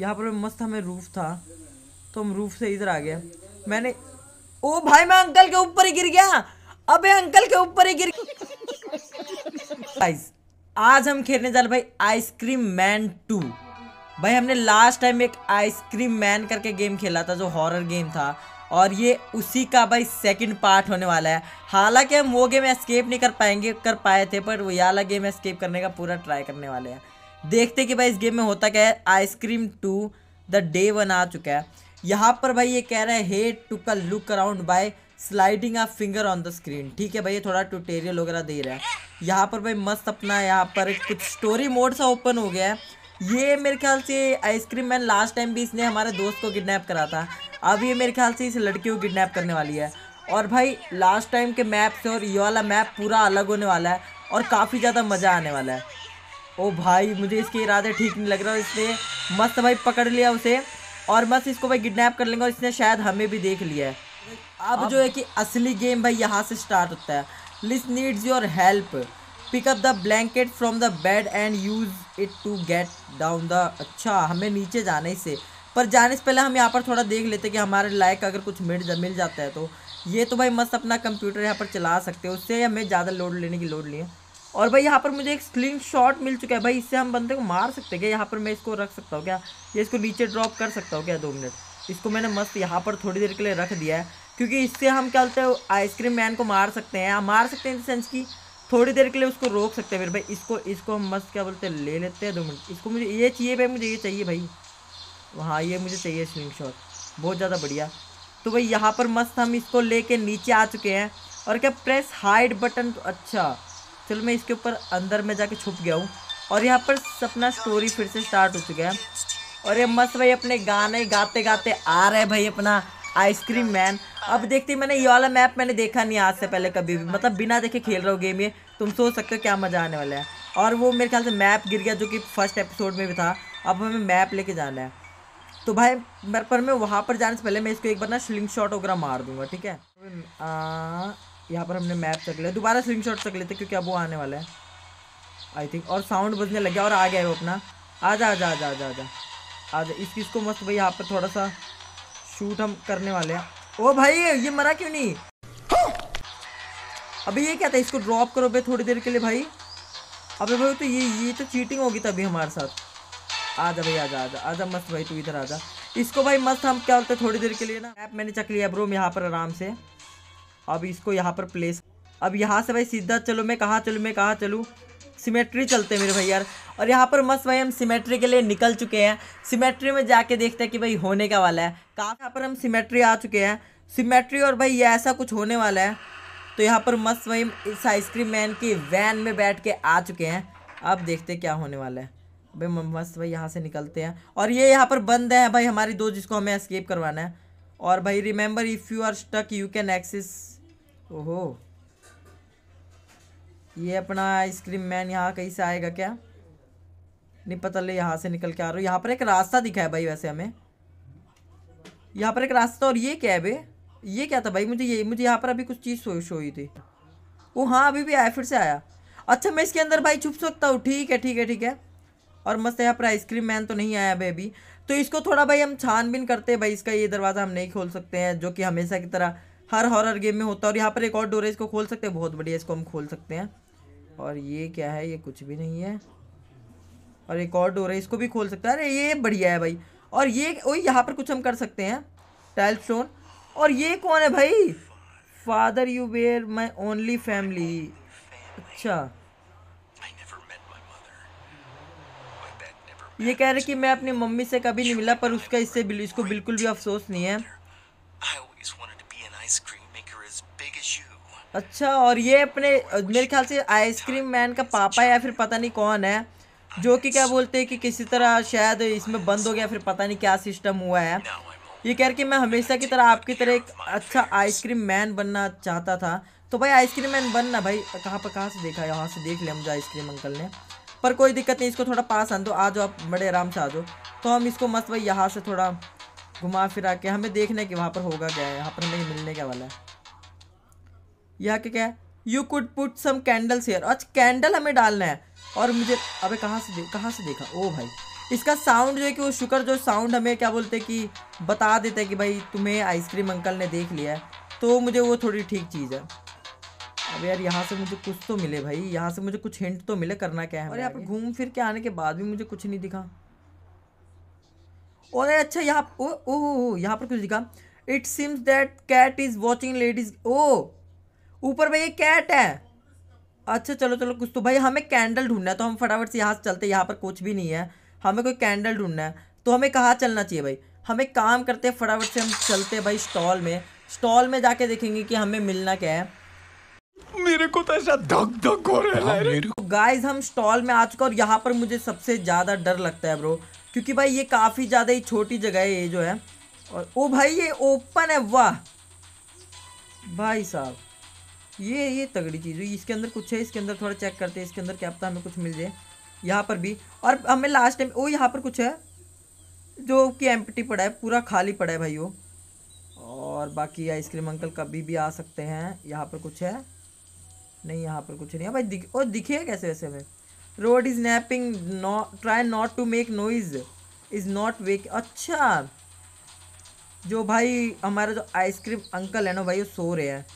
यहाँ पर मस्त हमें रूफ था तो हम रूफ से इधर आ गए मैंने ओ भाई मैं अंकल के ऊपर ही गिर गया अबे अंकल के ऊपर ही गिर गाइस आज हम खेलने जा रहे भाई आइसक्रीम मैन टू भाई हमने लास्ट टाइम एक आइसक्रीम मैन करके गेम खेला था जो हॉरर गेम था और ये उसी का भाई सेकंड पार्ट होने वाला है हालांकि हम वो गेम एस्केप नहीं कर पाएंगे कर पाए थे पर वो वाला गेम एस्केप करने का पूरा ट्राई करने वाले हैं देखते कि भाई इस गेम में होता क्या है ice cream two the day one आ चुका है यहाँ पर भाई ये कह रहा है हे टू का look around by sliding a finger on the screen ठीक है भाई ये थोड़ा ट्यूटोरियल वगैरह दे रहा है यहाँ पर भाई मस्त अपना यहाँ पर कुछ स्टोरी मोड सा ओपन हो गया है ये मेरे ख्याल से आइसक्रीम मैन लास्ट टाइम भी इसने हमारे दोस्त को किडनैप करा था अब ये मेरे ख्याल से इस लड़की को किडनैप करने वाली है और भाई लास्ट टाइम के मैप से और ये वाला मैप पूरा अलग होने वाला है और काफ़ी ज़्यादा मज़ा आने वाला है ओ भाई मुझे इसके इरादे ठीक नहीं लग रहा इसने मस्त भाई पकड़ लिया उसे और मस्त इसको भाई किडनेप कर लेंगे और इसने शायद हमें भी देख लिया है अब जो है कि असली गेम भाई यहाँ से स्टार्ट होता है Liz needs your help pick up the blanket from the bed and use it to get down the अच्छा हमें नीचे जाने से पर जाने से पहले हम यहाँ पर थोड़ा देख लेते कि हमारे लायक अगर कुछ मिल जा मिल जाता है तो ये तो भाई मस्त अपना कंप्यूटर यहाँ पर चला सकते हो उससे हमें ज़्यादा लोड लेने की लोड है और भाई यहाँ पर मुझे एक स्लिंग शॉट मिल चुका है भाई इससे हम बंदे को मार सकते हैं क्या यहाँ पर मैं इसको रख सकता हूँ क्या ये इसको नीचे ड्रॉप कर सकता हूँ क्या दो मिनट इसको मैंने मस्त यहाँ पर थोड़ी देर के लिए रख दिया है क्योंकि इससे हम क्या बोलते हैं आइसक्रीम मैन को मार सकते हैं हाँ, मार सकते हैं इन सेंस की थोड़ी देर के लिए उसको रोक सकते हैं फिर भाई इसको इसको हम मस्त क्या बोलते हैं ले लेते हैं दो मिनट इसको मुझे ये चाहिए भाई मुझे ये चाहिए भाई हाँ ये मुझे चाहिए स्लिंग शॉट बहुत ज़्यादा बढ़िया तो भाई यहाँ पर मस्त हम इसको कर नीचे आ चुके हैं और क्या प्रेस हाइड बटन तो अच्छा एक्चुअल में इसके ऊपर अंदर में जाके छुप गया हूँ और यहाँ पर सपना स्टोरी फिर से स्टार्ट हो चुका है और ये मस्त भाई अपने गाने गाते गाते आ रहे भाई अपना आइसक्रीम मैन अब देखते मैंने ये वाला मैप मैंने देखा नहीं आज से पहले कभी भी मतलब बिना देखे खेल रहा हो गेम ये तुम सोच सकते हो क्या मज़ा आने वाला है और वो मेरे ख्याल से मैप गिर गया जो कि फर्स्ट एपिसोड में भी था अब हमें मैप लेके जाना है तो भाई मेरे पर मैं वहाँ पर जाने से पहले मैं इसको एक बार ना स्लिंग शॉट वगैरह मार दूंगा ठीक है आ... यहाँ पर हमने मैप चक लिया दोबारा स्लिंग शॉट चक लेते क्योंकि अब वो आने वाला है आई थिंक और साउंड बजने लग गया और आ गया वो अपना आ जा आ जा आ जा आ जा आ जा आ जा इस चीज़ को मस्त भाई यहाँ पर थोड़ा सा शूट हम करने वाले हैं ओ भाई ये मरा क्यों नहीं अबे ये क्या था इसको ड्रॉप करो भाई थोड़ी देर के लिए भाई अबे भाई तो ये ये तो चीटिंग होगी तभी हमारे साथ आ जा भाई आ जा आ जा आ जा मस्त भाई तू इधर आ जा इसको भाई मस्त हम क्या बोलते थोड़ी देर के लिए ना ऐप मैंने चक लिया ब्रो यहाँ पर आराम से अब इसको यहाँ पर प्लेस अब यहाँ से भाई सीधा चलो मैं कहाँ चलूँ मैं कहाँ चलूँ सिमेट्री चलते हैं मेरे भाई यार और यहाँ पर मस्त भाई हम सिमेट्री के लिए निकल चुके हैं सिमेट्री में जाके देखते हैं कि भाई होने का वाला है कहाँ यहाँ पर हम सिमेट्री आ चुके हैं सिमेट्री और भाई ये ऐसा कुछ होने वाला है तो यहाँ पर मस्त भाई इस आइसक्रीम मैन की वैन में बैठ के आ चुके हैं अब देखते क्या होने वाला है भाई मस्त भाई यहाँ से निकलते हैं और ये यहाँ पर बंद है भाई हमारी दो जिसको हमें एस्केप करवाना है और भाई remember if you are stuck you can access ओहो ये अपना आइसक्रीम मैन यहाँ कहीं से आएगा क्या नहीं पता ले यहाँ से निकल के आ रहा हूँ यहाँ पर एक रास्ता दिखा है भाई वैसे हमें यहाँ पर एक रास्ता और ये क्या है भाई ये क्या था भाई मुझे ये मुझे यहाँ पर अभी कुछ चीज़ सोई शो हुई थी वो हाँ अभी भी आया फिर से आया अच्छा मैं इसके अंदर भाई छुप सकता हूँ ठीक है ठीक है ठीक है और मस्त यहाँ पर आइसक्रीम मैन तो नहीं आया भाई अभी तो इसको थोड़ा भाई हम छानबीन करते हैं भाई इसका ये दरवाज़ा हम नहीं खोल सकते हैं जो कि हमेशा की तरह हर हॉरर गेम में होता है और यहाँ पर एक और डोर है इसको खोल सकते हैं बहुत बढ़िया इसको हम खोल सकते हैं और ये क्या है ये कुछ भी नहीं है और एक और डोर है इसको भी खोल सकते हैं अरे ये बढ़िया है भाई और ये वही यहाँ पर कुछ हम कर सकते हैं टाइल स्टोन और ये कौन है भाई father you were my only family अच्छा ये कह रहे कि मैं अपनी मम्मी से कभी नहीं मिला पर उसका इससे इसको बिल्कुल भी अफसोस नहीं है अच्छा और ये अपने मेरे ख्याल से आइसक्रीम मैन का पापा या फिर पता नहीं कौन है जो कि क्या बोलते हैं कि किसी तरह शायद इसमें बंद हो गया फिर पता नहीं क्या सिस्टम हुआ है ये कह के मैं हमेशा की तरह आपकी तरह एक अच्छा आइसक्रीम मैन बनना चाहता था तो भाई आइसक्रीम मैन बनना भाई कहाँ पर कहाँ से देखा है वहाँ से देख लिया मुझे आइसक्रीम अंकल ने पर कोई दिक्कत नहीं इसको थोड़ा पास आन दो आ जाओ आप बड़े आराम से आ जाओ तो हम इसको मस्त भाई यहाँ से थोड़ा घुमा फिरा के हमें देखना है कि वहाँ पर होगा क्या है यहाँ पर हमें मिलने क्या वाला है यहाँ के क्या है you could put some candles here अच्छा कैंडल हमें डालना है और मुझे अबे कहाँ से दे कहाँ से देखा ओ भाई इसका साउंड जो है कि वो शुक्र जो साउंड हमें क्या बोलते हैं कि बता देते हैं कि भाई तुम्हें आइसक्रीम अंकल ने देख लिया है तो मुझे वो थोड़ी ठीक चीज़ है अब यार यहाँ से मुझे कुछ तो मिले भाई यहाँ से मुझे कुछ हिंट तो मिले करना क्या है और यहाँ पर घूम फिर के आने के बाद भी मुझे कुछ नहीं दिखा और अच्छा यहाँ ओ ओह यहाँ पर कुछ दिखा it seems that cat is watching ladies ओ ऊपर भाई ये कैट है अच्छा चलो चलो कुछ तो भाई हमें कैंडल ढूंढना है तो हम फटाफट से यहाँ से चलते यहाँ पर कुछ भी नहीं है हमें कोई कैंडल ढूंढना है तो हमें कहाँ चलना चाहिए भाई हमें काम करते हैं फटाफट से हम चलते हैं भाई स्टॉल में स्टॉल में जाके देखेंगे कि हमें मिलना क्या है मेरे को तो ऐसा धक धक हो रहा है गाइस तो हम स्टॉल में आ चुके और यहाँ पर मुझे सबसे ज़्यादा डर लगता है ब्रो क्योंकि भाई ये काफ़ी ज़्यादा ही छोटी जगह है ये जो है और ओ भाई ये ओपन है वाह भाई साहब ये ये तगड़ी चीज़ हुई इसके अंदर कुछ है इसके अंदर थोड़ा चेक करते हैं इसके अंदर क्या पता हमें कुछ मिल जाए यहाँ पर भी और हमें लास्ट टाइम वो यहाँ पर कुछ है जो कि एम्पटी पड़ा है पूरा खाली पड़ा है भाई वो और बाकी आइसक्रीम अंकल कभी भी आ सकते हैं यहाँ पर कुछ है नहीं यहाँ पर कुछ नहीं है भाई दिख और दिखे कैसे वैसे हमें road is napping try not to make noise is not wake अच्छा जो भाई हमारा जो आइसक्रीम अंकल है ना भाई वो सो रहे हैं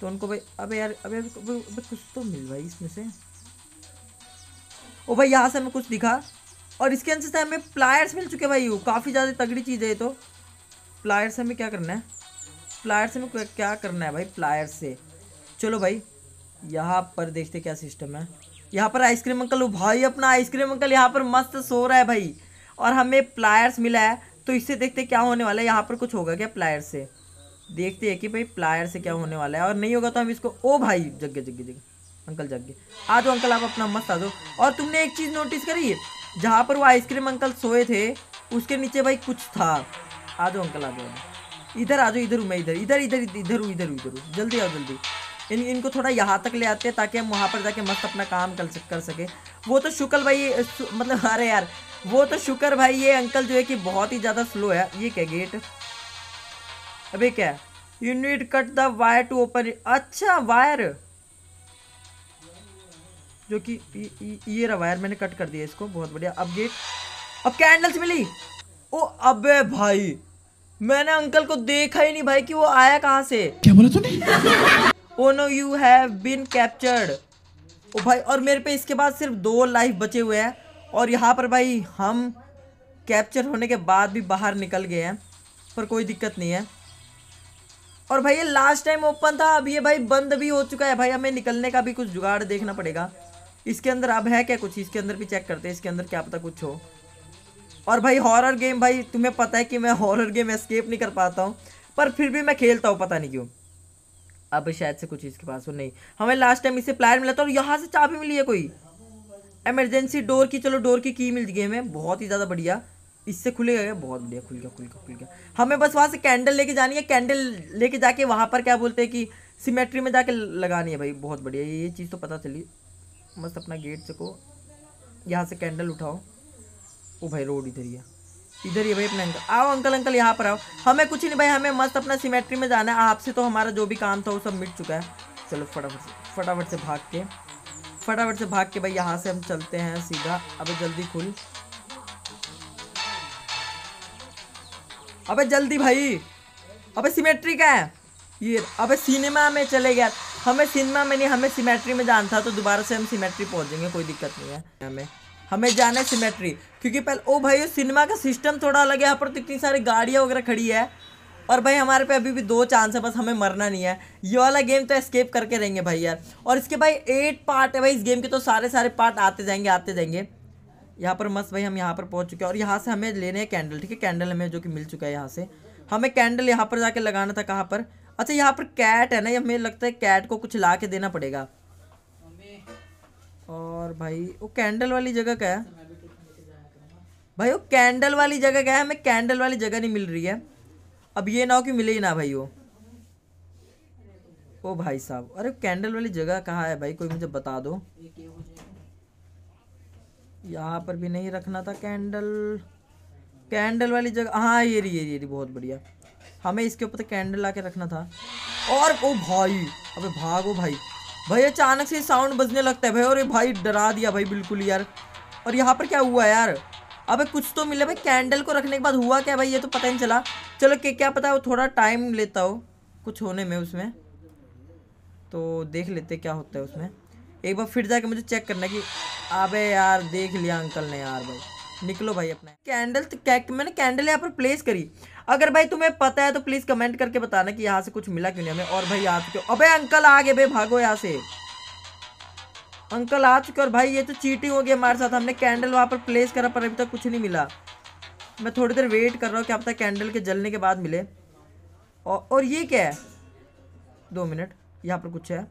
तो उनको भाई अबे यार अबे अबे, अबे कुछ तो मिल भाई इसमें से ओ भाई यहाँ से हमें कुछ दिखा और इसके अंदर से हमें प्लायर्स मिल चुके भाई काफ़ी ज़्यादा तगड़ी चीज़ है तो प्लायर्स हमें क्या करना है प्लायर से हमें क्या करना है भाई प्लायर से चलो भाई यहाँ पर देखते क्या सिस्टम है यहाँ पर आइसक्रीम अंकल भाई अपना आइसक्रीम अंकल यहाँ पर मस्त सो रहा है भाई और हमें प्लायर्स मिला है तो इससे देखते क्या होने वाला है यहाँ पर कुछ होगा क्या प्लायर से देखते हैं कि भाई प्लायर से क्या होने वाला है और नहीं होगा तो हम इसको ओ भाई जग गए जग गए अंकल जग गए आ जाओ अंकल आप अपना मस्त आ जाओ और तुमने एक चीज़ नोटिस करी है जहाँ पर वो आइसक्रीम अंकल सोए थे उसके नीचे भाई कुछ था आ जाओ अंकल आ जाओ इधर आ जाओ इधर मैं इधर इधर इधर इधर इधर इधर जल्दी आओ जल्दी इन इनको थोड़ा यहाँ तक ले आते हैं ताकि हम वहाँ पर जाके मस्त अपना काम कर कर सके वो तो शुक्र भाई मतलब अरे यार वो तो शुक्र भाई ये अंकल जो है कि बहुत ही ज़्यादा स्लो है ये क्या गेट अभी क्या you need cut the wire to open अच्छा वायर जो कि ये रहा वायर मैंने कट कर दिया इसको बहुत बढ़िया अब गेट अब कैंडल्स मिली ओ अबे भाई मैंने अंकल को देखा ही नहीं भाई कि वो आया कहाँ से क्या बोला तूने oh no you have been captured ओ भाई और मेरे पे इसके बाद सिर्फ दो लाइफ बचे हुए हैं और यहाँ पर भाई हम कैप्चर होने के बाद भी बाहर निकल गए हैं पर कोई दिक्कत नहीं है और भाई ये लास्ट टाइम ओपन था अब ये भाई बंद भी हो चुका है भाई हमें निकलने का भी कुछ जुगाड़ देखना पड़ेगा इसके अंदर अब है क्या कुछ इसके अंदर भी चेक करते हैं इसके अंदर क्या पता कुछ हो और भाई हॉरर गेम भाई तुम्हें पता है कि मैं हॉरर गेम एस्केप नहीं कर पाता हूँ पर फिर भी मैं खेलता हूँ पता नहीं क्यों अब शायद से कुछ इसके पास हो नहीं हमें लास्ट टाइम इससे प्लायर मिला था और यहाँ से चाबी मिली है कोई एमरजेंसी डोर की चलो डोर की की मिल गई हमें बहुत ही ज़्यादा बढ़िया इससे खुलेगा बहुत बढ़िया खुल गया खुल गया खुल गया हमें बस वहाँ से कैंडल लेके जानी है कैंडल लेके जाके वहाँ पर क्या बोलते हैं कि सिमेट्री में जाके लगानी है भाई बहुत बढ़िया ये ये चीज़ तो पता चली मस्त अपना गेट से को यहाँ से कैंडल उठाओ ओ भाई रोड इधर ही है इधर ये भाई अपने अंकल आओ अंकल अंकल यहाँ पर आओ हमें कुछ नहीं भाई हमें मस्त अपना सिमेट्री में जाना है आपसे तो हमारा जो भी काम था वो सब मिट चुका है चलो फटाफट से फटाफट से भाग के फटाफट से भाग के भाई यहाँ से हम चलते हैं सीधा अब जल्दी खुल अबे जल्दी भाई अबे सिमेट्री का है ये अबे सिनेमा में चले गया हमें सिनेमा में नहीं हमें सिमेट्री में जाना था तो दोबारा से हम सिमेट्री पहुँचेंगे कोई दिक्कत नहीं है हमें हमें जाना है सिमेट्री क्योंकि पहले ओ भाई सिनेमा का सिस्टम थोड़ा अलग है यहाँ पर तो इतनी सारी गाड़ियाँ वगैरह खड़ी है और भाई हमारे पे अभी भी दो चांस है बस हमें मरना नहीं है ये वाला गेम तो एस्केप करके रहेंगे भाई यार और इसके भाई एट पार्ट है भाई इस गेम के तो सारे सारे पार्ट आते जाएंगे आते जाएंगे यहाँ पर मस्त भाई हम यहाँ पर पहुँच चुके हैं और यहाँ से हमें लेने हैं कैंडल ठीक है कैंडल हमें जो कि मिल चुका है यहाँ से हमें कैंडल यहाँ पर जाके लगाना था कहाँ पर अच्छा यहाँ पर कैट है ना हमें लगता है कैट को कुछ ला के देना पड़ेगा और भाई वो कैंडल वाली जगह क्या है भाई वो कैंडल वाली जगह क्या है हमें कैंडल वाली जगह नहीं मिल रही है अब ये ना हो कि मिले ही ना भाई वो ओ भाई साहब अरे कैंडल वाली जगह कहाँ है भाई कोई मुझे बता दो यहाँ पर भी नहीं रखना था कैंडल कैंडल वाली जगह हाँ ये रही ये रही बहुत बढ़िया हमें इसके ऊपर तो कैंडल ला के रखना था और ओ भाई अबे भागो भाई भाई अचानक से साउंड बजने लगता है भाई और भाई डरा दिया भाई बिल्कुल यार और यहाँ पर क्या हुआ यार अबे कुछ तो मिले भाई कैंडल को रखने के बाद हुआ क्या भाई ये तो पता नहीं चला चलो के क्या पता वो थोड़ा टाइम लेता हो कुछ होने में उसमें तो देख लेते क्या होता है उसमें एक बार फिर जाके मुझे चेक करना कि अबे यार देख लिया अंकल ने यार भाई निकलो भाई अपना कैंडल तो मैंने कैंडल यहाँ पर प्लेस करी अगर भाई तुम्हें पता है तो प्लीज़ कमेंट करके बताना कि यहाँ से कुछ मिला क्यों नहीं हमें और भाई आ चुके अबे अंकल आ गए भाई भागो यहाँ से अंकल आ चुके और भाई ये तो चीटिंग हो गई हमारे साथ हमने कैंडल वहाँ पर प्लेस करा पर अभी तक कुछ नहीं मिला मैं थोड़ी देर वेट कर रहा हूँ कि अब तक कैंडल के जलने के बाद मिले और, और ये क्या है दो मिनट यहाँ पर कुछ है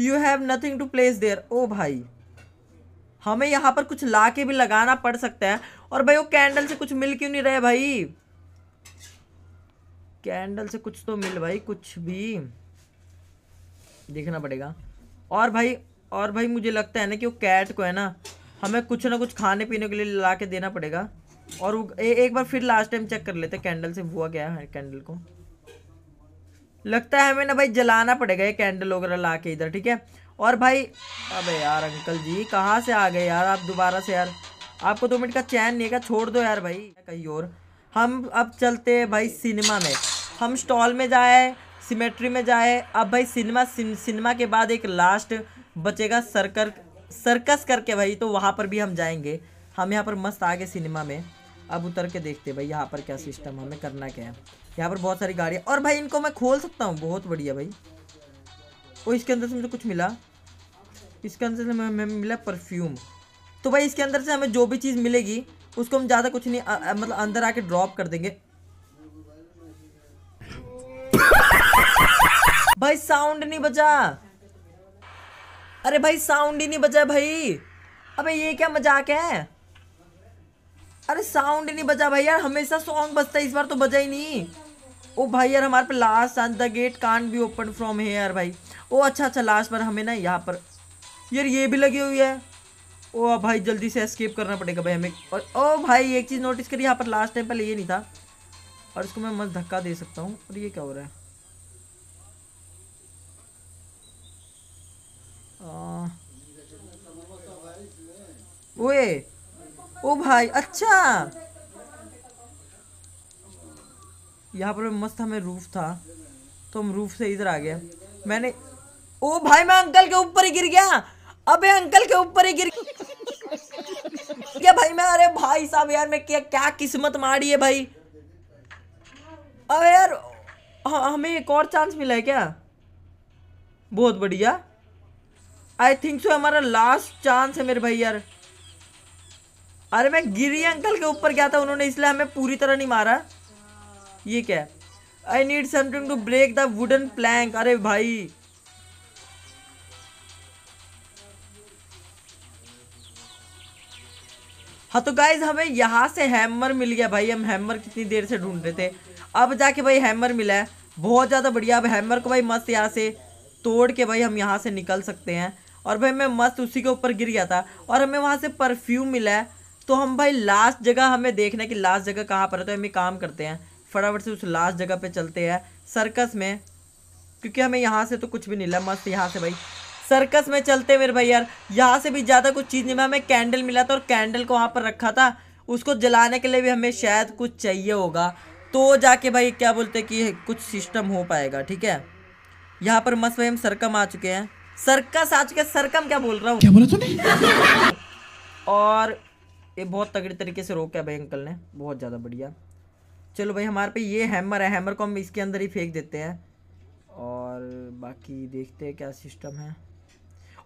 you have nothing to place there ओ भाई हमें यहाँ पर कुछ ला के भी लगाना पड़ सकता है और भाई वो कैंडल से कुछ मिल क्यों नहीं रहे भाई कैंडल से कुछ तो मिल भाई कुछ भी देखना पड़ेगा और भाई और भाई मुझे लगता है ना कि वो कैट को है ना हमें कुछ ना कुछ खाने पीने के लिए ला के देना पड़ेगा और ए, एक बार फिर लास्ट टाइम चेक कर लेते कैंडल से हुआ गया है कैंडल को लगता है हमें ना भाई जलाना पड़ेगा ये कैंडल वगैरह ला के इधर ठीक है और भाई अबे यार अंकल जी कहाँ से आ गए यार आप दोबारा से यार आपको दो मिनट का चैन नहीं का छोड़ दो यार भाई कहीं और हम अब चलते हैं भाई सिनेमा में हम स्टॉल में जाए सिमेट्री में जाए अब भाई सिनेमा सिनेमा के बाद एक लास्ट बचेगा सरकर सर्कस करके भाई तो वहाँ पर भी हम जाएंगे हम यहाँ पर मस्त आगे सिनेमा में अब उतर के देखते भाई यहाँ पर क्या सिस्टम हमें करना क्या है यहाँ पर बहुत सारी गाड़ियाँ और भाई इनको मैं खोल सकता हूँ बहुत बढ़िया भाई और इसके अंदर से मुझे कुछ मिला इसके अंदर से हमें मिला परफ्यूम तो भाई इसके अंदर से हमें जो भी चीज़ मिलेगी उसको हम ज़्यादा कुछ नहीं आ, आ, मतलब अंदर आके ड्रॉप कर देंगे भाई साउंड नहीं बजा अरे भाई साउंड ही नहीं बजा भाई अबे ये क्या मजाक है अरे साउंड ही नहीं बजा भाई यार हमेशा सॉन्ग बजता है इस बार तो बजा ही नहीं ओ भाई यार हमारे पे लास्ट द गेट कान भी ओपन फ्रॉम है यार भाई ओ अच्छा अच्छा लास्ट पर हमें ना यहाँ पर यार ये भी लगी हुई है ओ भाई जल्दी से एस्केप करना पड़ेगा भाई हमें और ओ भाई एक चीज़ नोटिस करी यहाँ पर लास्ट टाइम पहले ये नहीं था और इसको मैं मस्त धक्का दे सकता हूँ और ये क्या हो रहा है ओए ओ भाई अच्छा यहाँ पर मस्त हमें रूफ था तो हम रूफ से इधर आ गया मैंने ओ भाई मैं अंकल के ऊपर ही गिर गया अबे अंकल के ऊपर ही गिर गया भाई मैं अरे भाई साहब यार मैं क्या क्या किस्मत मारी है भाई अरे यार हमें एक और चांस मिला है क्या बहुत बढ़िया आई थिंक सो हमारा लास्ट चांस है मेरे भाई यार अरे मैं गिरी अंकल के ऊपर गया था उन्होंने इसलिए हमें पूरी तरह नहीं मारा ये क्या है I need something to break the wooden plank अरे भाई हाँ तो गाइज हमें यहाँ से हैमर मिल गया भाई हम हैमर कितनी देर से ढूंढ रहे थे अब जाके भाई हैमर मिला है बहुत ज़्यादा बढ़िया अब हैमर को भाई मस्त यहाँ से तोड़ के भाई हम यहाँ से निकल सकते हैं और भाई मैं मस्त उसी के ऊपर गिर गया था और हमें वहाँ से परफ्यूम मिला है तो हम भाई लास्ट जगह हमें देखना है कि लास्ट जगह कहाँ पर है तो हम ये काम करते हैं फटाफट से उस लास्ट जगह पे चलते हैं सर्कस में क्योंकि हमें यहाँ से तो कुछ भी नहीं लगा मस्त यहाँ से भाई सर्कस में चलते मेरे भाई यार यहाँ से भी ज़्यादा कुछ चीज़ नहीं मैं हमें कैंडल मिला था और कैंडल को वहाँ पर रखा था उसको जलाने के लिए भी हमें शायद कुछ चाहिए होगा तो जाके भाई क्या बोलते कि कुछ सिस्टम हो पाएगा ठीक है यहाँ पर मस्त भाई हम सरकम आ चुके हैं सर्कस आ चुके सरकम क्या बोल रहा हूँ क्या बोला तूने और ये बहुत तगड़ी तरीके से रोका भाई अंकल ने बहुत ज़्यादा बढ़िया चलो भाई हमारे पे ये हैमर है हैमर को हम इसके अंदर ही फेंक देते हैं और बाकी देखते हैं क्या सिस्टम है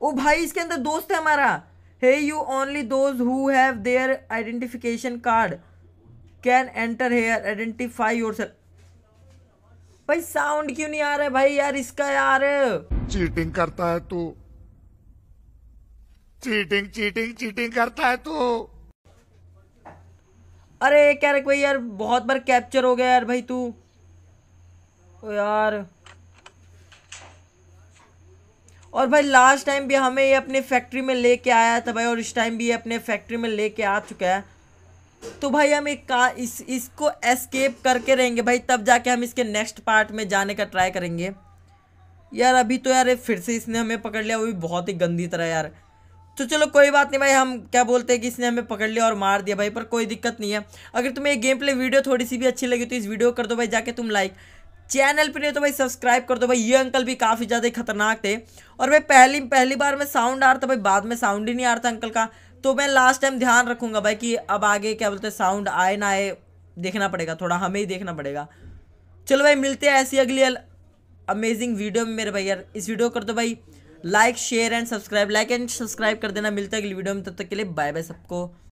ओ भाई इसके अंदर दोस्त है हमारा hey you only those who have their identification card can enter here identify yourself भाई साउंड क्यों नहीं आ रहा है भाई यार इसका यार चीटिंग करता है तू चीटिंग चीटिंग चीटिंग करता है तू अरे क्या रख भाई यार बहुत बार कैप्चर हो गया यार भाई तू ओ यार और भाई लास्ट टाइम भी हमें ये अपने फैक्ट्री में लेके आया था भाई और इस टाइम भी ये अपने फैक्ट्री में लेके आ चुका है तो भाई हम एक का इस इसको एस्केप करके रहेंगे भाई तब जाके हम इसके नेक्स्ट पार्ट में जाने का ट्राई करेंगे यार अभी तो यार फिर से इसने हमें पकड़ लिया वो भी बहुत ही गंदी तरह यार तो चलो कोई बात नहीं भाई हम क्या बोलते हैं कि इसने हमें पकड़ लिया और मार दिया भाई पर कोई दिक्कत नहीं है अगर तुम्हें ये गेम प्ले वीडियो थोड़ी सी भी अच्छी लगी तो इस वीडियो कर दो भाई जाके तुम लाइक चैनल पर नहीं तो भाई सब्सक्राइब कर दो भाई ये अंकल भी काफ़ी ज़्यादा खतरनाक थे और भाई पहली पहली बार में साउंड आ रहा था भाई बाद में साउंड ही नहीं आ रहा था अंकल का तो मैं लास्ट टाइम ध्यान रखूंगा भाई कि अब आगे क्या बोलते हैं साउंड आए ना आए देखना पड़ेगा थोड़ा हमें ही देखना पड़ेगा चलो भाई मिलते हैं ऐसी अगली अमेजिंग वीडियो में मेरे भाई यार इस वीडियो कर दो भाई like share and subscribe like and subscribe कर देना मिलता है अगली वीडियो में तब तक के लिए बाय बाय सबको